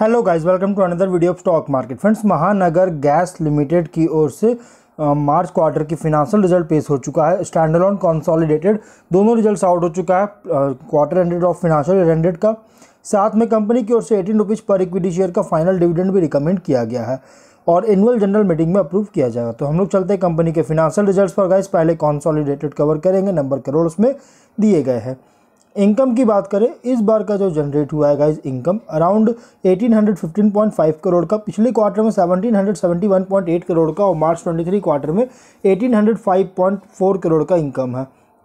hello guys welcome to another video of stock market friends Mahanagar gas limited की ओर से March quarter की financial result पेश हो चुका है स्टैंडलॉन कॉन्सॉलिडेटेड दोनों रिजल्ट आउट हो चुका है quarter ended of financial year ended का साथ में कंपनी की ओर से एटीन रुपीज़ पर इक्विटी शेयर का फाइनल डिविडेंड भी रिकमेंड किया गया है और एनुअल जनरल मीटिंग में अप्रूव किया जाएगा तो हम लोग चलते हैं कंपनी के फिनेंशियल रिजल्ट्स पर गाइस पहले कॉन्सॉलीडेटेड कवर करेंगे नंबर करोड़ उसमें दिए गए हैं इनकम की बात करें इस बार का जो जनरेट हुआ है गाइज इनकम अराउंड 1815.5 करोड़ का पिछले क्वार्टर में 1771.8 करोड़ का और मार्च 23 क्वार्टर में 1805.4 करोड़ का इनकम है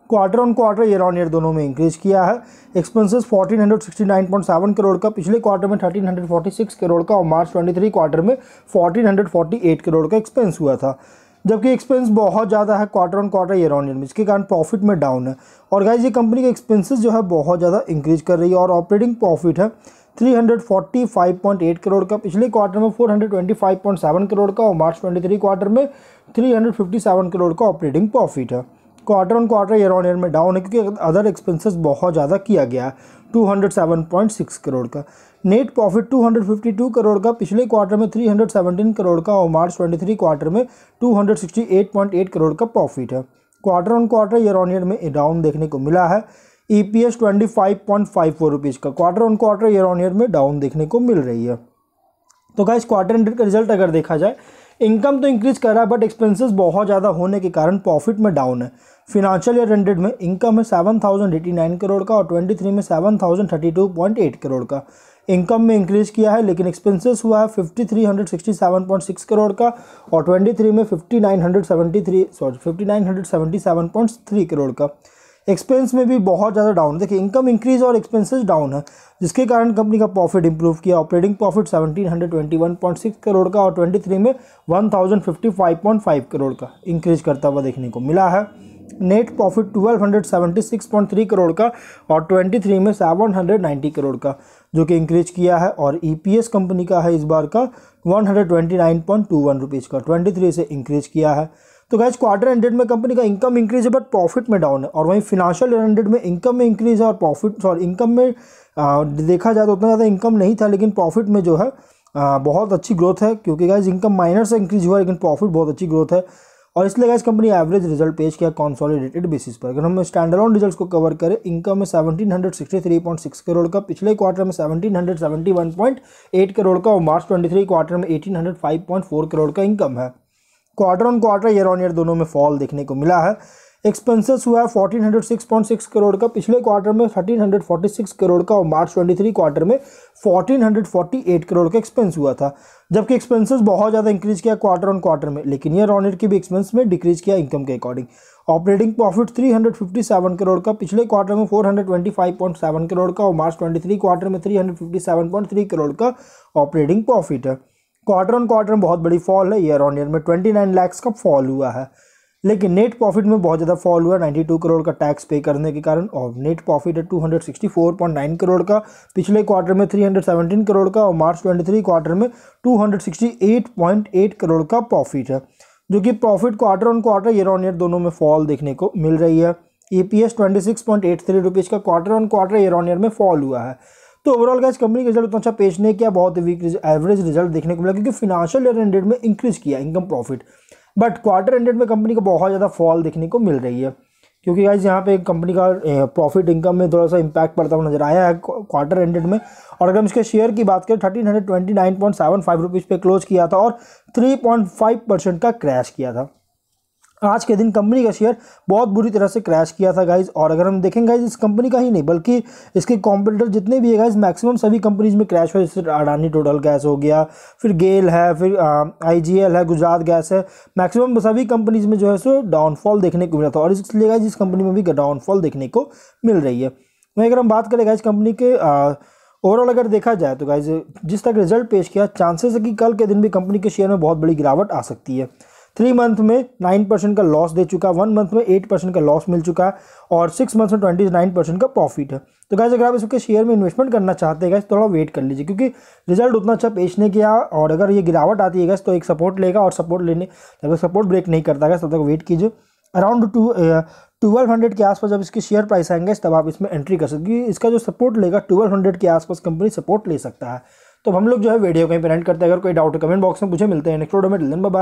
quarter on quarter year on year दोनों में इंक्रीज किया है एक्सपेंसेस 1469.7 करोड़ का पिछले क्वार्टर में 1346 करोड़ का और मार्च 23 क्वार्टर में 1448 करोड़ का एक्सपेंस हुआ था जबकि एक्सपेंस बहुत ज़्यादा है quarter on quarter year on year में इसके कारण प्रॉफिट में डाउन है और गाइज ये कंपनी के एक्सपेंसेस जो है बहुत ज़्यादा इंक्रीज कर रही है और ऑपरेटिंग प्रॉफिट है 345.8 करोड़ का पिछले क्वार्टर में 425.7 करोड़ का और मार्च 23 क्वार्टर में 357 करोड़ का ऑपरेटिंग प्रॉफिट है quarter on quarter year on year में डाउन है क्योंकि अदर एक्सपेंसेस बहुत ज़्यादा किया गया है सिक्स करोड़ का नेट प्रॉफिट 252 करोड़ का पिछले क्वार्टर में 317 करोड़ का और मार्च 23 क्वार्टर में 268.8 करोड़ का प्रॉफिट है quarter on quarter year on year में डाउन देखने को मिला है E P S twenty five point five four rupees का quarter on quarter year on year में डाउन देखने को मिल रही है तो इस क्वार्टर एंड का रिजल्ट अगर देखा जाए इनकम तो इंक्रीज कर रहा है बट एक्सपेंसेस बहुत ज़्यादा होने के कारण प्रॉफिट में डाउन है फिनांशियल ईयर हंड्रेड में इनकम है seven thousand eighty nine crore का और ट्वेंटी थ्री में seven thousand thirty two point eight crore का इनकम में इंक्रीज किया है लेकिन एक्सपेंसेस हुआ है fifty three hundred sixty seven point six crore का और ट्वेंटी थ्री में fifty nine hundred seventy three sorry fifty nine hundred seventy seven point three crore का एक्सपेंस में भी बहुत ज़्यादा डाउन देखिए इनकम इंक्रीज और एक्सपेंसेस डाउन है जिसके कारण कंपनी का प्रॉफिट इंप्रूव किया operating profit hundred twenty one point six crore का और ट्वेंटी थ्री में one thousand fifty five point five crore का इंक्रीज करता हुआ देखने को मिला है नेट प्रॉफिट 1276.3 करोड़ का और 23 में 790 करोड़ का जो कि इंक्रीज किया है और ईपीएस e कंपनी का है इस बार का 129.21 रुपीस का 23 से इंक्रीज किया है तो गैस क्वार्टर एंडेड में कंपनी का इनकम इंक्रीज है बट प्रॉफिट में डाउन है और वहीं फिनांशियल एंडेड में इनकम में इंक्रीज है और प्रॉफिट सॉरी इनकम में आ, देखा जाए तो उतना ज़्यादा इनकम नहीं था लेकिन प्रॉफिट में जो है आ, बहुत अच्छी ग्रोथ है क्योंकि गैस इनकम माइनर से इंक्रीज हुआ लेकिन प्रॉफिट बहुत अच्छी ग्रोथ है और इसलिए गैस कंपनी एवरेज रिजल्ट पेश किया कॉन्सोलिडेटेड बेसिस पर अगर हम स्टैंडर्ड रिजल्ट को कवर करें इनकम में सिक्स करोड़ का पिछले क्वार्टर में एट करोड़ का और मार्च थ्री क्वार्टर में फोर करोड़ oh का इनकम है quarter on quarter year on year दोनों में फॉल देखने को मिला है एक्सपेंसेस हुआ है fourteen hundred six point six crore का पिछले क्वार्टर में thirteen hundred forty six crore का और मार्च ट्वेंटी थ्री क्वार्टर में fourteen hundred forty eight crore का एक्सपेंस हुआ था जबकि एक्सपेंसेस बहुत ज़्यादा इंक्रीज किया क्वार्टर ऑन क्वार्टर में लेकिन ईयर ऑन ईयर की भी एक्सपेंस में डिक्रीज किया इनकम के अकॉर्डिंग ऑपरेटिंग प्रॉफिट 357 करोड़ का पिछले क्वार्टर में 425.7 करोड़ का और मार्च 23 क्वार्टर में 357.3 करोड़ का ऑपरेटिंग प्रॉफिट है क्वार्टर ऑन क्वार्टर में बहुत बड़ी फॉल है ईयर ऑन ईयर में 29 लैक्स का फॉल हुआ है लेकिन नेट प्रॉफिट में बहुत ज़्यादा फॉल हुआ 92 करोड़ का टैक्स पे करने के कारण और नेट प्रॉफिट है 264.9 करोड़ का पिछले क्वार्टर में 317 करोड़ का और मार्च 23 क्वार्टर में 268.8 करोड़ का प्रॉफिट है जो कि profit quarter on quarter year on year दोनों में फॉल देखने को मिल रही है E P S twenty six point eight three rupees का quarter on quarter year on year में फॉल हुआ है तो ओवरऑल का इस कंपनी का रिजल्ट उतना अच्छा पेश नहीं किया बहुत वीक एवरेज रिजल्ट देखने को मिला क्योंकि फिनांशियल ईयर एंडेड में इंक्रीज किया income profit but quarter ended में कंपनी को बहुत ज़्यादा फॉल देखने को मिल रही है क्योंकि आज यहाँ पे कंपनी का प्रॉफिट इनकम में थोड़ा सा इम्पैक्ट पड़ता हुआ नजर आया है क्वार्टर एंडेड में और अगर हम इसके शेयर की बात करें thirteen hundred twenty nine point seven five rupees पे क्लोज किया था और थ्री पॉइंट फाइव परसेंट का क्रैश किया था आज के दिन कंपनी का शेयर बहुत बुरी तरह से क्रैश किया था गाइज और अगर हम देखें गाइज इस कंपनी का ही नहीं बल्कि इसके कॉम्पिटेटर जितने भी है गाइज मैक्सिमम सभी कंपनीज में क्रैश हुआ जैसे अडानी टोटल गैस हो गया फिर गेल है फिर आई है गुजरात गैस है मैक्सिमम सभी कंपनीज में जो है सो डाउनफॉल देखने को मिला था और इसलिए गाइज इस कंपनी में भी डाउनफॉल देखने को मिल रही है वहीं अगर हम बात करें गाइज कंपनी के ओवरऑल अगर देखा जाए तो गाइज जिस तक रिजल्ट पेश किया चांसेस है कि कल के दिन भी कंपनी के शेयर में बहुत बड़ी गिरावट आ सकती है थ्री मंथ में नाइन परसेंट का लॉस दे चुका वन मंथ में एट परसेंट का लॉस मिल चुका और सिक्स मंथ में ट्वेंटी नाइन परसेंट का प्रॉफिट है तो गैस अगर आप इसके शेयर में इन्वेस्टमेंट करना चाहते हैं गैस थोड़ा वेट कर लीजिए क्योंकि रिजल्ट उतना अच्छा पेश नहीं किया और अगर ये गिरावट आती है गैस तो एक सपोर्ट लेगा और सपोर्ट लेने जब तक सपोर्ट ब्रेक नहीं करता गैस तब तक वेट कीजिए अराउंड टू ट्वेल्व हंड्रेड के आसपास जब इसके शेयर प्राइस आएंगे तब आप इसमें एंट्री कर सकते क्योंकि इसका जो सपोर्ट लेगा ट्वेल्व हंड्रेड के आसपास कंपनी सपोर्ट ले सकता है तो हम लोग जो है वीडियो कहीं पर एंड करते हैं अगर कोई डाउट कमेंट बॉक्स में पूछे मिलते हैं नेक्स्ट वीडियो में